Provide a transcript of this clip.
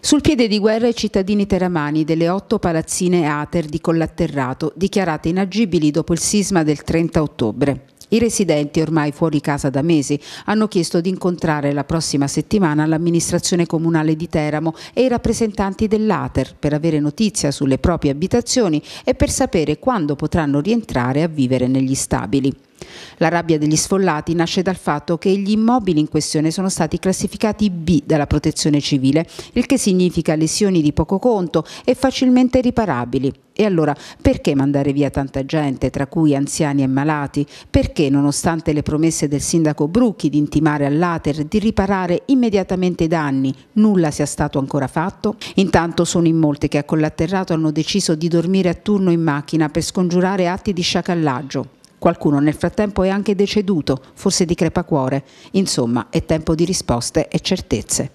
Sul piede di guerra i cittadini teramani delle otto palazzine Ater di Collatterrato, dichiarate inagibili dopo il sisma del 30 ottobre. I residenti, ormai fuori casa da mesi, hanno chiesto di incontrare la prossima settimana l'amministrazione comunale di Teramo e i rappresentanti dell'Ater per avere notizia sulle proprie abitazioni e per sapere quando potranno rientrare a vivere negli stabili. La rabbia degli sfollati nasce dal fatto che gli immobili in questione sono stati classificati B dalla protezione civile, il che significa lesioni di poco conto e facilmente riparabili. E allora perché mandare via tanta gente, tra cui anziani e malati? Perché, nonostante le promesse del sindaco Brucchi di intimare all'Ater di riparare immediatamente i danni, nulla sia stato ancora fatto? Intanto sono in molti che a collaterrato hanno deciso di dormire a turno in macchina per scongiurare atti di sciacallaggio. Qualcuno nel frattempo è anche deceduto, forse di crepacuore. Insomma, è tempo di risposte e certezze.